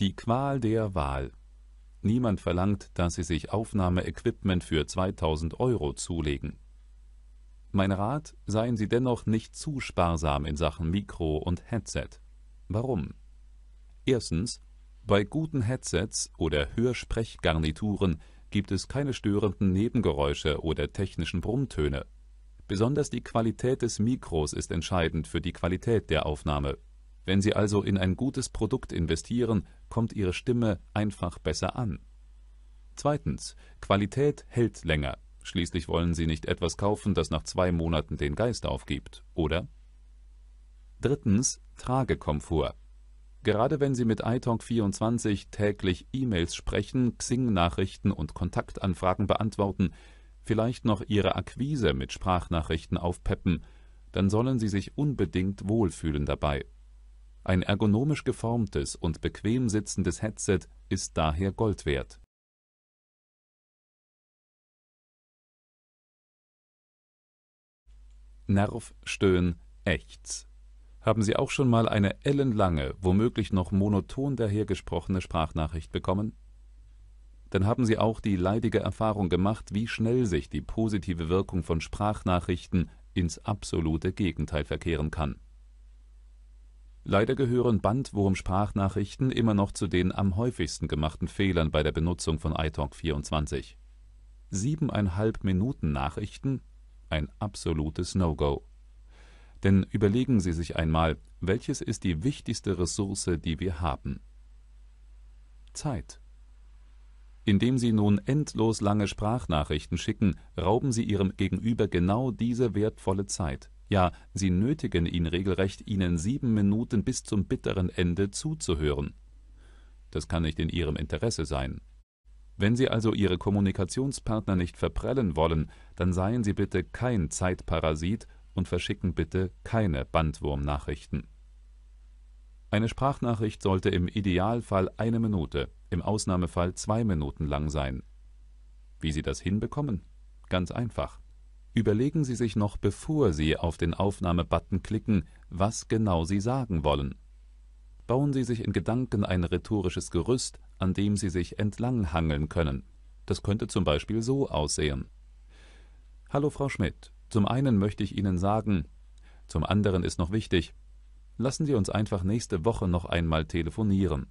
Die Qual der Wahl. Niemand verlangt, dass Sie sich Aufnahmeequipment für 2000 Euro zulegen. Mein Rat, seien Sie dennoch nicht zu sparsam in Sachen Mikro und Headset. Warum? Erstens, bei guten Headsets oder Hörsprechgarnituren gibt es keine störenden Nebengeräusche oder technischen Brummtöne. Besonders die Qualität des Mikros ist entscheidend für die Qualität der Aufnahme. Wenn Sie also in ein gutes Produkt investieren, kommt Ihre Stimme einfach besser an. Zweitens, Qualität hält länger. Schließlich wollen Sie nicht etwas kaufen, das nach zwei Monaten den Geist aufgibt, oder? Drittens, Tragekomfort. Gerade wenn Sie mit iTalk24 täglich E-Mails sprechen, Xing-Nachrichten und Kontaktanfragen beantworten, vielleicht noch Ihre Akquise mit Sprachnachrichten aufpeppen, dann sollen Sie sich unbedingt wohlfühlen dabei ein ergonomisch geformtes und bequem sitzendes Headset ist daher Gold wert. Nerv, Stöhn, Ächz. Haben Sie auch schon mal eine ellenlange, womöglich noch monoton dahergesprochene Sprachnachricht bekommen? Dann haben Sie auch die leidige Erfahrung gemacht, wie schnell sich die positive Wirkung von Sprachnachrichten ins absolute Gegenteil verkehren kann. Leider gehören Bandwurm-Sprachnachrichten immer noch zu den am häufigsten gemachten Fehlern bei der Benutzung von iTalk 24. Siebeneinhalb minuten nachrichten Ein absolutes No-Go. Denn überlegen Sie sich einmal, welches ist die wichtigste Ressource, die wir haben? Zeit. Indem Sie nun endlos lange Sprachnachrichten schicken, rauben Sie Ihrem Gegenüber genau diese wertvolle Zeit ja, sie nötigen ihn regelrecht, ihnen sieben Minuten bis zum bitteren Ende zuzuhören. Das kann nicht in ihrem Interesse sein. Wenn Sie also Ihre Kommunikationspartner nicht verprellen wollen, dann seien Sie bitte kein Zeitparasit und verschicken bitte keine Bandwurmnachrichten. Eine Sprachnachricht sollte im Idealfall eine Minute, im Ausnahmefall zwei Minuten lang sein. Wie Sie das hinbekommen? Ganz einfach. Überlegen Sie sich noch bevor Sie auf den Aufnahmebutton klicken, was genau Sie sagen wollen. Bauen Sie sich in Gedanken ein rhetorisches Gerüst, an dem Sie sich entlanghangeln können. Das könnte zum Beispiel so aussehen. Hallo Frau Schmidt, zum einen möchte ich Ihnen sagen, zum anderen ist noch wichtig, lassen Sie uns einfach nächste Woche noch einmal telefonieren.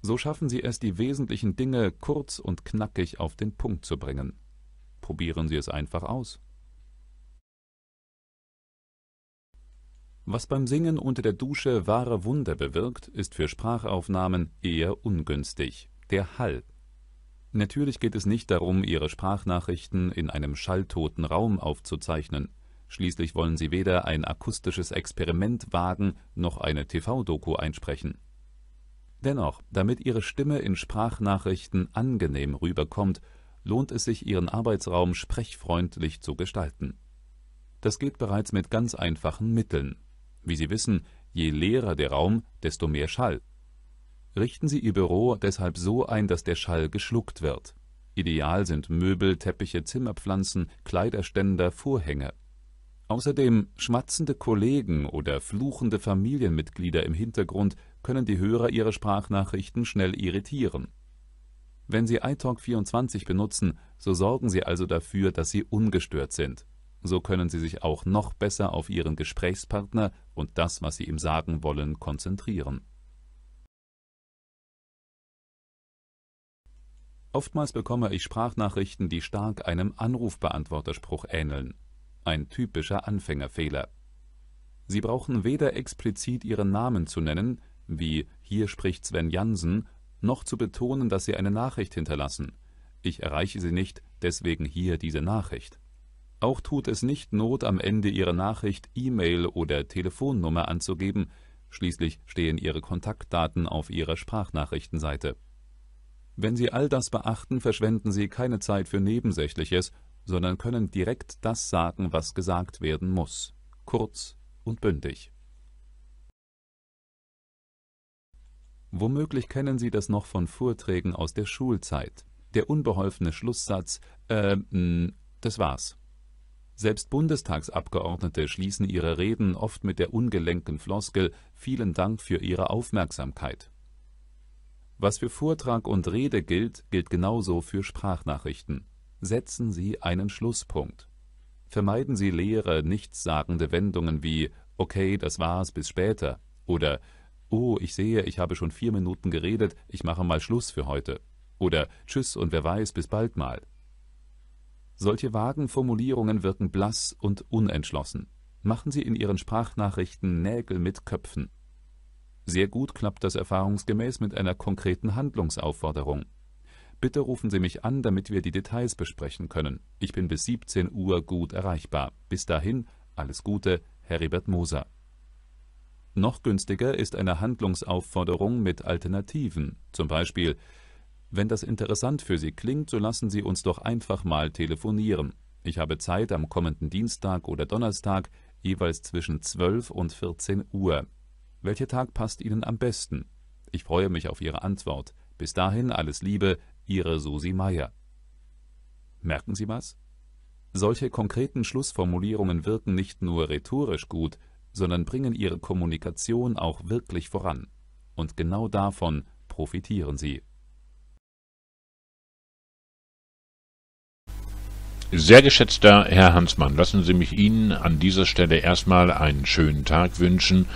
So schaffen Sie es, die wesentlichen Dinge kurz und knackig auf den Punkt zu bringen. Probieren Sie es einfach aus. Was beim Singen unter der Dusche wahre Wunder bewirkt, ist für Sprachaufnahmen eher ungünstig. Der Hall. Natürlich geht es nicht darum, Ihre Sprachnachrichten in einem schalltoten Raum aufzuzeichnen. Schließlich wollen Sie weder ein akustisches Experiment wagen noch eine TV-Doku einsprechen. Dennoch, damit Ihre Stimme in Sprachnachrichten angenehm rüberkommt, lohnt es sich, Ihren Arbeitsraum sprechfreundlich zu gestalten. Das geht bereits mit ganz einfachen Mitteln. Wie Sie wissen, je leerer der Raum, desto mehr Schall. Richten Sie Ihr Büro deshalb so ein, dass der Schall geschluckt wird. Ideal sind Möbel, Teppiche, Zimmerpflanzen, Kleiderständer, Vorhänge. Außerdem schmatzende Kollegen oder fluchende Familienmitglieder im Hintergrund können die Hörer ihrer Sprachnachrichten schnell irritieren. Wenn Sie iTalk 24 benutzen, so sorgen Sie also dafür, dass Sie ungestört sind. So können Sie sich auch noch besser auf Ihren Gesprächspartner und das, was Sie ihm sagen wollen, konzentrieren. Oftmals bekomme ich Sprachnachrichten, die stark einem Anrufbeantworterspruch ähneln. Ein typischer Anfängerfehler. Sie brauchen weder explizit Ihren Namen zu nennen, wie hier spricht Sven Jansen, noch zu betonen, dass Sie eine Nachricht hinterlassen. Ich erreiche Sie nicht, deswegen hier diese Nachricht. Auch tut es nicht Not, am Ende Ihrer Nachricht E-Mail oder Telefonnummer anzugeben, schließlich stehen Ihre Kontaktdaten auf Ihrer Sprachnachrichtenseite. Wenn Sie all das beachten, verschwenden Sie keine Zeit für Nebensächliches, sondern können direkt das sagen, was gesagt werden muss, kurz und bündig. Womöglich kennen Sie das noch von Vorträgen aus der Schulzeit. Der unbeholfene Schlusssatz, äh, hm, das war's. Selbst Bundestagsabgeordnete schließen ihre Reden oft mit der ungelenken Floskel Vielen Dank für Ihre Aufmerksamkeit. Was für Vortrag und Rede gilt, gilt genauso für Sprachnachrichten. Setzen Sie einen Schlusspunkt. Vermeiden Sie leere, nichtssagende Wendungen wie Okay, das war's, bis später oder Oh, ich sehe, ich habe schon vier Minuten geredet, ich mache mal Schluss für heute. Oder Tschüss und wer weiß, bis bald mal. Solche vagen Formulierungen wirken blass und unentschlossen. Machen Sie in Ihren Sprachnachrichten Nägel mit Köpfen. Sehr gut klappt das erfahrungsgemäß mit einer konkreten Handlungsaufforderung. Bitte rufen Sie mich an, damit wir die Details besprechen können. Ich bin bis 17 Uhr gut erreichbar. Bis dahin, alles Gute, Heribert Moser. Noch günstiger ist eine Handlungsaufforderung mit Alternativen, zum Beispiel Wenn das interessant für Sie klingt, so lassen Sie uns doch einfach mal telefonieren. Ich habe Zeit am kommenden Dienstag oder Donnerstag, jeweils zwischen 12 und 14 Uhr. Welcher Tag passt Ihnen am besten? Ich freue mich auf Ihre Antwort. Bis dahin alles Liebe, Ihre Susi Meier. Merken Sie was? Solche konkreten Schlussformulierungen wirken nicht nur rhetorisch gut, sondern bringen ihre Kommunikation auch wirklich voran. Und genau davon profitieren sie. Sehr geschätzter Herr Hansmann, lassen Sie mich Ihnen an dieser Stelle erstmal einen schönen Tag wünschen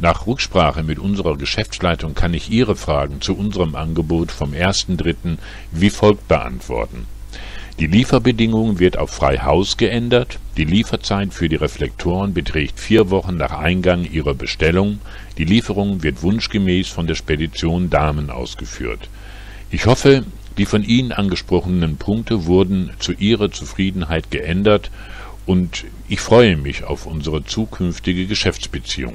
nach Rücksprache mit unserer Geschäftsleitung kann ich Ihre Fragen zu unserem Angebot vom 1.3. wie folgt beantworten. Die Lieferbedingungen wird auf Frei-Haus geändert, die Lieferzeit für die Reflektoren beträgt vier Wochen nach Eingang ihrer Bestellung, die Lieferung wird wunschgemäß von der Spedition Damen ausgeführt. Ich hoffe, die von Ihnen angesprochenen Punkte wurden zu Ihrer Zufriedenheit geändert und ich freue mich auf unsere zukünftige Geschäftsbeziehung.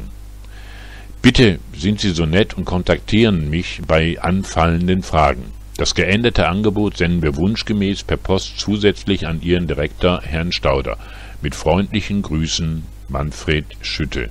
Bitte sind Sie so nett und kontaktieren mich bei anfallenden Fragen. Das geänderte Angebot senden wir wunschgemäß per Post zusätzlich an Ihren Direktor, Herrn Stauder. Mit freundlichen Grüßen, Manfred Schütte